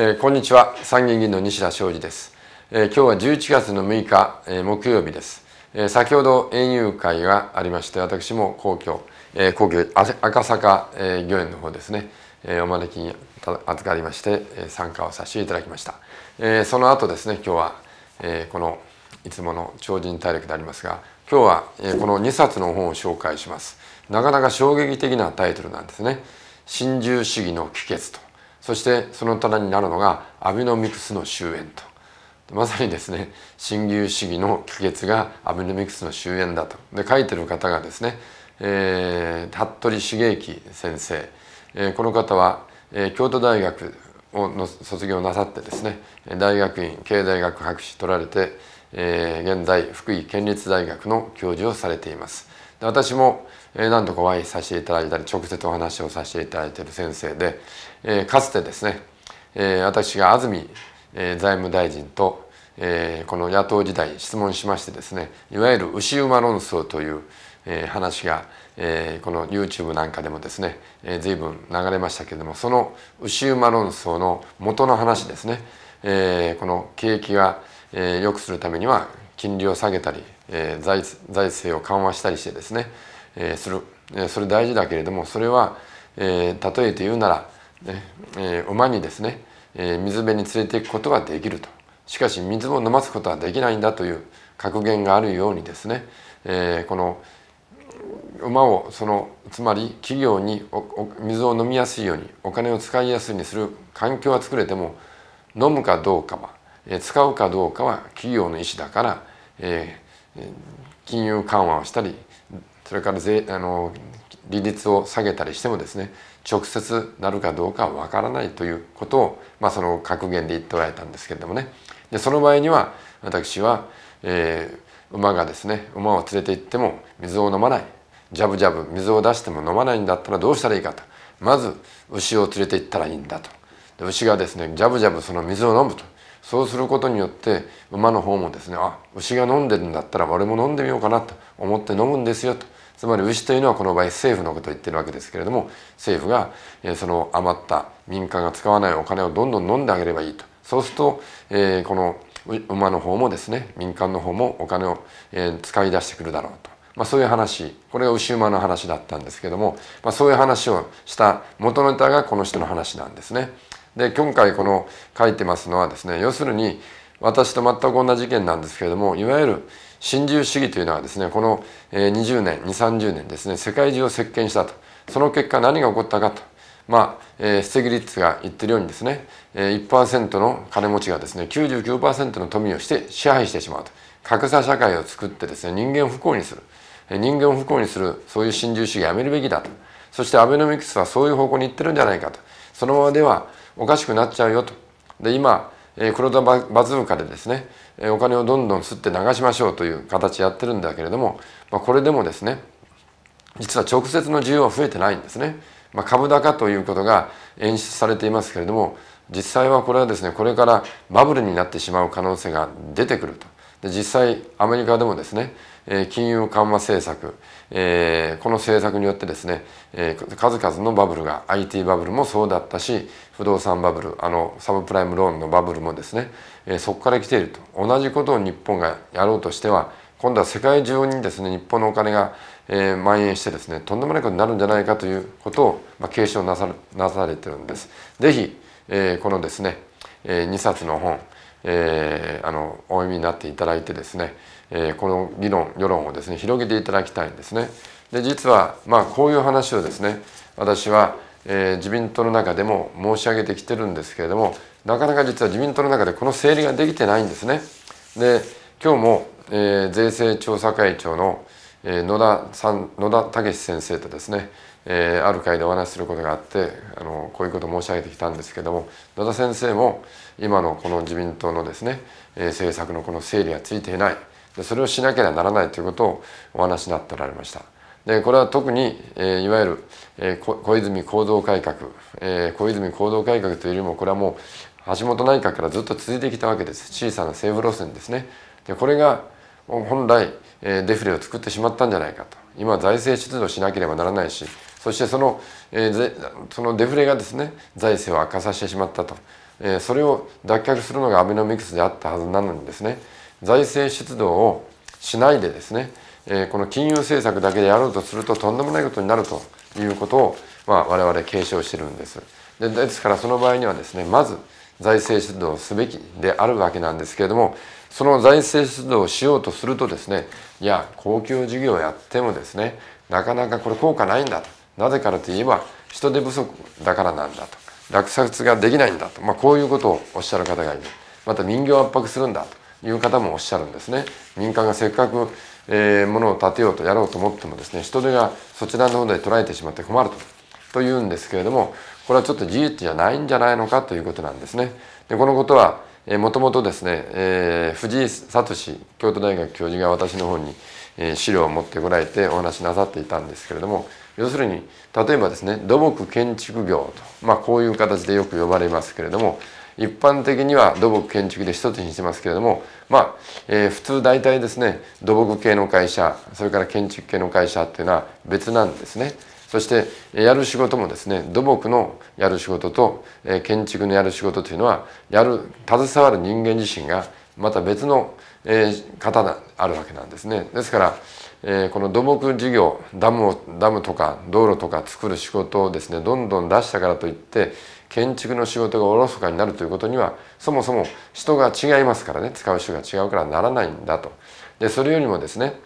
えー、こんにちは参議院議員の西田昌司です、えー、今日は11月の6日、えー、木曜日です、えー、先ほど園遊会がありまして私も皇居、えー、皇居赤坂、えー、御苑の方ですね、えー、お招きに預かりまして、えー、参加をさせていただきました、えー、その後ですね今日は、えー、このいつもの超人体力でありますが今日は、えー、この2冊の本を紹介しますなかなか衝撃的なタイトルなんですね「新自由主義の帰結」とそしてその棚になるのがアベノミクスの終焉とまさにですね新旧主義の帰結がアベノミクスの終焉だとで書いてる方がですね、えー、服部茂之先生、えー、この方は、えー、京都大学をの卒業なさってですね大学院経済学博士取られて、えー、現在福井県立大学の教授をされています。で私もえ何度かお会いさせていただいたり直接お話をさせていただいている先生で、えかつてですね、え私が安住、え財務大臣と、えこの野党時代質問しましてですねいわゆる牛馬論争という、え話が、えこの YouTube なんかでもですね、えー、随分流れましたけれどもその牛馬論争の元の話ですね、えこの景気が、え良くするためには金利を下げたり、え財政を緩和したりしてですねえー、する、えー、それ大事だけれどもそれは、えー、例えて言うなら、ねえー、馬にですね、えー、水辺に連れていくことができるとしかし水を飲ますことはできないんだという格言があるようにですね、えー、この馬をそのつまり企業に水を飲みやすいようにお金を使いやすいにする環境は作れても飲むかどうかは、えー、使うかどうかは企業の意思だから、えー、金融緩和をしたりそれから税あの利率を下げたりしてもですね直接なるかどうかは分からないということを、まあ、その格言で言っておられたんですけれどもねでその場合には私は、えー、馬がですね馬を連れて行っても水を飲まないジャブジャブ水を出しても飲まないんだったらどうしたらいいかとまず牛を連れて行ったらいいんだとで牛がですねジャブジャブその水を飲むとそうすることによって馬の方もですねあ牛が飲んでるんだったら俺も飲んでみようかなと思って飲むんですよと。つまり牛というのはこの場合政府のことを言ってるわけですけれども政府がその余った民間が使わないお金をどんどん飲んであげればいいとそうするとこの馬の方もですね民間の方もお金を使い出してくるだろうと、まあ、そういう話これが牛馬の話だったんですけども、まあ、そういう話をした元ネタがこの人の話なんですね。で今回この書いてますのはですね要するに私と全く同じ件なんですけれどもいわゆる新自由主義というのはですねこの20年230年ですね世界中を席巻したとその結果何が起こったかとまあ、えー、ステグリッツが言ってるようにですね、えー、1%の金持ちがですね99%の富をして支配してしまうと格差社会を作ってですね人間を不幸にする、え人間を不幸にするそういう新自由主義をやめるべきだとそしてアベノミクスはそういう方向に行ってるんじゃないかとそのままではおかしくなっちゃうよとで今、えー、黒田バズーカでですねお金をどんどん吸って流しましょうという形やってるんだけれども、まあ、これでもですね実は直接の需要は増えてないんですね。まあ、株高ということが演出されていますけれども実際はこれはですねこれからバブルになってしまう可能性が出てくるとで実際アメリカでもですね金融緩和政策、えー、この政策によってですね、えー、数々のバブルが IT バブルもそうだったし不動産バブルあのサブプライムローンのバブルもですね、えー、そこから来ていると同じことを日本がやろうとしては今度は世界中にですね日本のお金が、えー、蔓延してですねとんでもないことになるんじゃないかということを、まあ、警鐘なさなされてるんです。ぜひ、えー、このですね、えー、2冊の本えー、あのお読みになっていただいてですね、えー、この議論世論をですね広げていただきたいんですね。で実は、まあ、こういう話をですね私は、えー、自民党の中でも申し上げてきてるんですけれどもなかなか実は自民党の中でこの整理ができてないんですね。で今日も、えー、税制調査会長の、えー、野田さん野田武先生とですね、えー、ある会でお話しすることがあってあのこういうことを申し上げてきたんですけども野田先生も今のこの自民党のですね、え政策のこの整理がついていないでそれをしなければならないということをお話になっておられました。でこれは特に、えー、いわゆる、えー、小泉行動改革、えー、小泉行動改革というよりもこれはもう橋本内閣からずっと続いてきたわけです小さな政府路線ですね。でこれが本来、えー、デフレを作ってしまったんじゃないかと今財政出動しなければならないしそしてその,、えー、そのデフレがですね財政を悪化させてしまったとそれを脱却するのがアベノミクスであったはずなのにですね財政出動をしないでですねこの金融政策だけでやろうとするととんでもないことになるということを、まあ、我々継承してるんですでですからその場合にはですねまず財政出動すべきであるわけなんですけれどもその財政出動をしようとするとですねいや公共事業をやってもですねなかなかこれ効果ないんだとなぜかといえば人手不足だからなんだと落札ができないんだと、まあ、こういうことをおっしゃる方がいるまた民業圧迫するんだという方もおっしゃるんですね民間がせっかく、えー、ものを建てようとやろうと思ってもですね人手がそちらの方で捉えてしまって困るとというんですけれどもこれはちょっと事実じゃないんじゃないのかということなんですね。でこのことはもともとですね、えー、藤井聡京都大学教授が私の方に、え資料を持ってこられてお話しなさっていたんですけれども要するに例えばですね土木建築業と、まあ、こういう形でよく呼ばれますけれども一般的には土木建築で一つにしてますけれどもまあ、えー、普通大体ですね土木系の会社それから建築系の会社っていうのは別なんですね。そしてやる仕事もですね土木のやる仕事と建築のやる仕事というのはやる携わる人間自身がまた別の方であるわけなんですね。ですからえこの土木事業ダムをダムとか道路とか作る仕事をですねどんどん出したからといって建築の仕事がおろそかになるということにはそもそも人が違いますからね使う人が違うからならないんだと。でそれよりもですね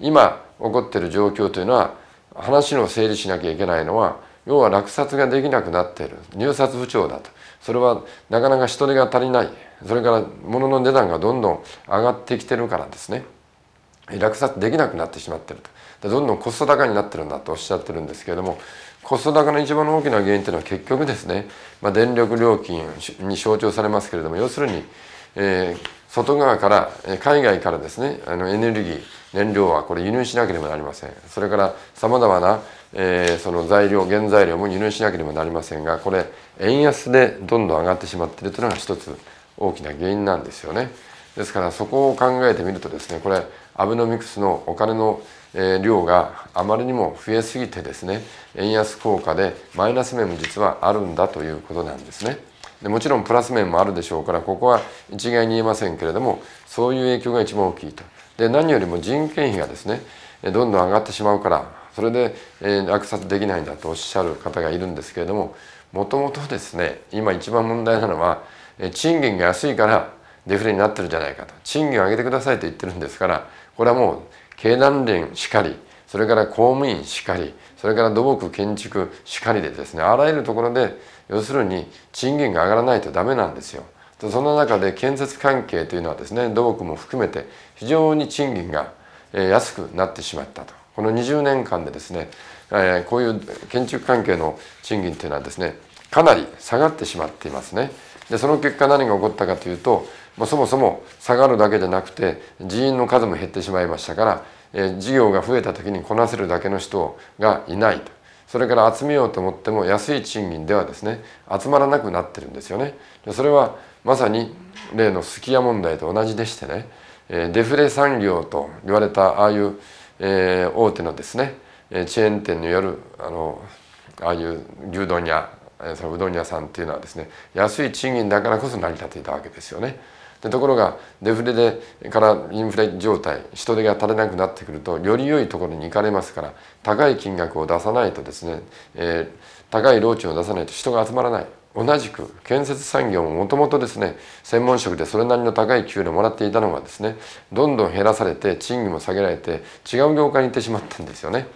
今起こってる状況というのは話の整理しなきゃいけないのは要は落札ができなくなっている入札不調だとそれはなかなか人手が足りないそれから物の値段がどんどん上がってきてるからですね。落札できなくなってしまってるとどんどんコスト高になってるんだとおっしゃってるんですけれどもコスト高の一番の大きな原因というのは結局ですね、まあ、電力料金に象徴されますけれども要するに、えー、外側から海外からですねあのエネルギー燃料はこれ輸入しなければなりませんそれからさまざまな、えー、その材料原材料も輸入しなければなりませんがこれ円安でどんどん上がってしまっているというのが一つ大きな原因なんですよね。ですからそこを考えてみるとですねこれアベノミクスのお金の量があまりにも増えすぎてですね円安効果でマイナス面も実はあるんだということなんですね。でもちろんプラス面もあるでしょうからここは一概に言えませんけれどもそういう影響が一番大きいと。で何よりも人件費がですねどんどん上がってしまうからそれで、え落札できないんだとおっしゃる方がいるんですけれどももともとですね今一番問題なのは、え賃金が安いからデフレになってるじゃないかと賃金を上げてくださいと言ってるんですからこれはもう経団連しかりそれから公務員しかりそれから土木建築しかりでですねあらゆるところで要するに賃金が上がらないとダメなんですよ。その中で建設関係というのはですね土木も含めて非常に賃金が安くなってしまったとこの20年間でですねこういう建築関係の賃金というのはですねかなり下がってしまっていますね。でその結果何が起こったかというとまあ、そもそも下がるだけじゃなくて人員の数も減ってしまいましたから、えー、事業が増えた時にこなせるだけの人がいないと。それから集めようと思っても安い賃金ではですね集まらなくなってるんですよね。それはまさに例のすき家問題と同じでしてね、えー、デフレ産業と言われたああいう、えー、大手のですねチェーン店によるあのああいう牛丼屋そのうどん屋さんっていうのはですね安い賃金だからこそ成り立っていたわけですよね。でところがデフレでからインフレ状態人手が足りなくなってくるとより良いところに行かれますから高い金額を出さないとですね、えー、高い労賃を出さないと人が集まらない。同じく建設産業ももともとですね専門職でそれなりの高い給料をもらっていたのがですねどんどん減らされて賃金も下げられて違う業界に行ってしまったんですよね。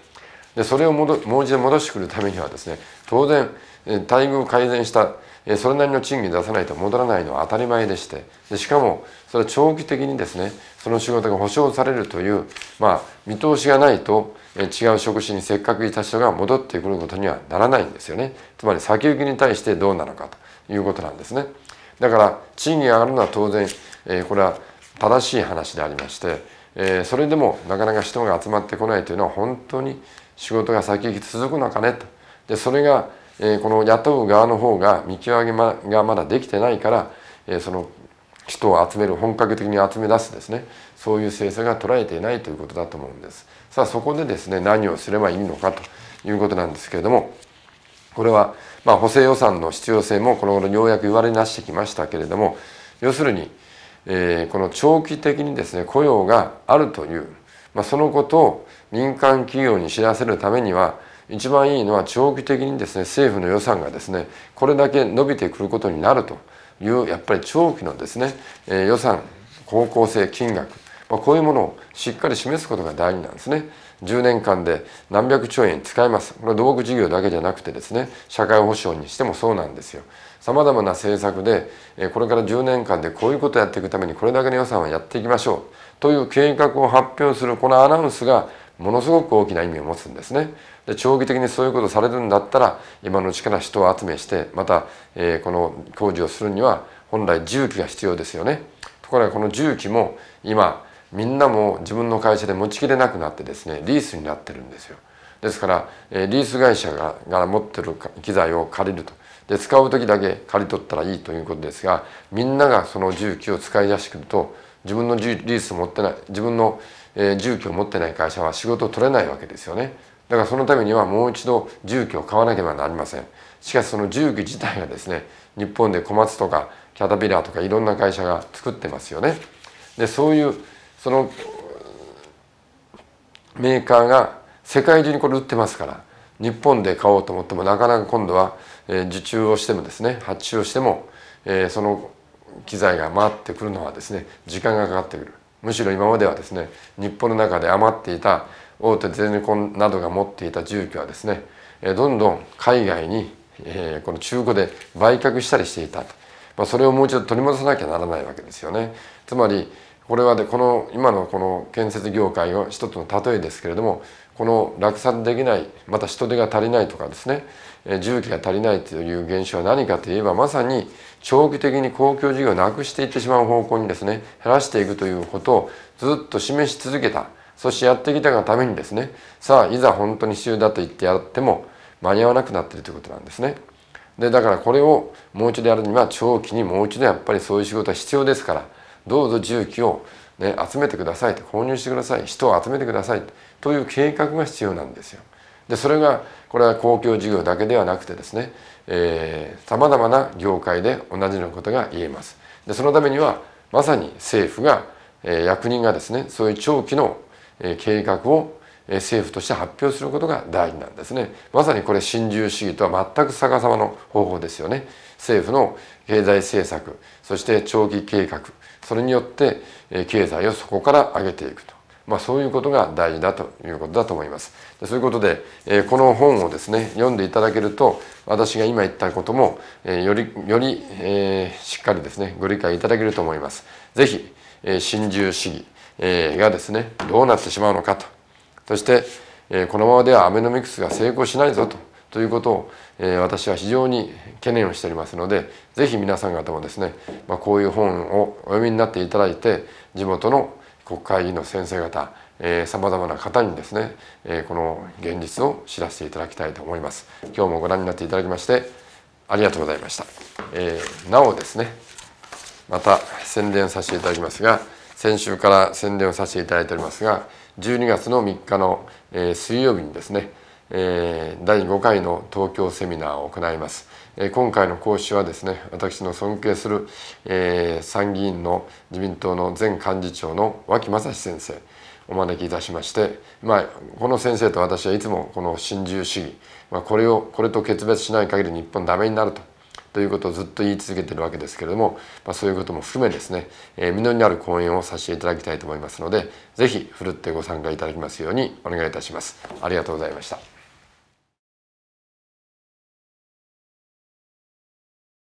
でそれをもう一度戻してくるためにはですね当然待遇を改善したえそれなりの賃金出さないと戻らないのは当たり前でしてでしかもそれは長期的にですねその仕事が保障されるという、まあ、見通しがないと、え違う職種にせっかくいた人が戻ってくることにはならないんですよねつまり先行きに対してどうなのかということなんですね。だから賃金上がるのは当然、えこれは正しい話でありまして、えそれでもなかなか人が集まってこないというのは本当に仕事が先行き続くのかねと。でそれがえこの雇う側の方が見極めがまだできてないから、えその人を集める本格的に集め出すですねそういう政策が捉えていないということだと思うんです。さあそこでですね何をすればいいのかということなんですけれどもこれは、ま補正予算の必要性もこの頃ようやく言われなしてきましたけれども要するに、えこの長期的にですね雇用があるという、まあ、そのことを民間企業に知らせるためには一番いいのは長期的にですね政府の予算がですねこれだけ伸びてくることになるというやっぱり長期のですね、え予算方向性金額、まあ、こういうものをしっかり示すことが大事なんですね。10年間で何百兆円使いますこれは土木事業だけじゃなくてですね社会保障にしてもそうなんですよさまざまな政策でこれから10年間でこういうことをやっていくためにこれだけの予算をやっていきましょうという計画を発表するこのアナウンスがものすごく大きな意味を持つんですね。で長期的にそういうことをされるんだったら今のうちから人を集めしてまた、えー、この工事をするには本来重機が必要ですよね。ところがこの重機も今みんなも自分の会社で持ちきれなくなってですねリースになってるんですよ。ですから、えー、リース会社がが持ってる機材を借りると。で使う時だけ借り取ったらいいということですがみんながその重機を使い出してくると自分のリース持ってない自分のえ住居を持ってない会社は仕事を取れないわけですよねだからそのためにはもう一度住居を買わなければなりませんしかしその住居自体がですね日本で小松とかキャタピラーとかいろんな会社が作ってますよねでそういうそのメーカーが世界中にこれ売ってますから日本で買おうと思ってもなかなか今度は受注をしてもですね発注をしてもえその機材が回ってくるのはですね時間がかかってくるむしろ今まではですね日本の中で余っていた大手ゼネコンなどが持っていた住居はですねどんどん海外にこの中古で売却したりしていたまあ、それをもう一度取り戻さなきゃならないわけですよね。つまりこれはでこの今のこの建設業界の一つの例えですけれどもこの落札できないまた人手が足りないとかですね重機が足りないという現象は何かといえばまさに長期的に公共事業をなくしていってしまう方向にですね減らしていくということをずっと示し続けたそしてやってきたがためにですねさあいざ本当に要だと言ってやっても間に合わなくなってるということなんですね。でだからこれをもう一度やるには長期にもう一度やっぱりそういう仕事は必要ですからどうぞ重機を、ね、集めてくださいと購入してください人を集めてくださいという計画が必要なんですよ。でそれがこれは公共事業だけではなくてですねさまざまな業界で同じようなことが言えます。でそのためにはまさに政府が、えー、役人がですねそういう長期の、えー、計画を、えー、政府として発表することが大事なんですねまさにこれ新自由主義とは全く逆さまの方法ですよね政府の経済政策そして長期計画それによって、えー、経済をそこから上げていくとまあ、そういうことが大事だということだと思います。そういうことで、えこの本をですね読んでいただけると私が今言ったことも、えよりより、えしっかりですねご理解いただけると思います。ぜひ、え新自由主義、えがですねどうなってしまうのかとそして、えこのままではアベノミクスが成功しないぞとということを、え私は非常に懸念をしておりますのでぜひ皆さん方もですね、まあ、こういう本をお読みになっていただいて地元の国会議員の先生方さまざまな方にですね、えー、この現実を知らせていただきたいと思います今日もご覧になっていただきましてありがとうございました、えー、なおですねまた宣伝させていただきますが先週から宣伝をさせていただいておりますが12月の3日の、えー、水曜日にですね、えー、第5回の東京セミナーを行います今回の講師はですね私の尊敬する、えー、参議院の自民党の前幹事長の脇正史先生お招きいたしまして、まあ、この先生と私はいつもこの新自由主義、まあ、これをこれと決別しない限り日本ダメになると。ということをずっと言い続けてるわけですけれども、まあ、そういうことも含めですね、えー、実りのある講演をさせていただきたいと思いますので是非ふるってご参加いただきますようにお願いいたします。ありがとうございました。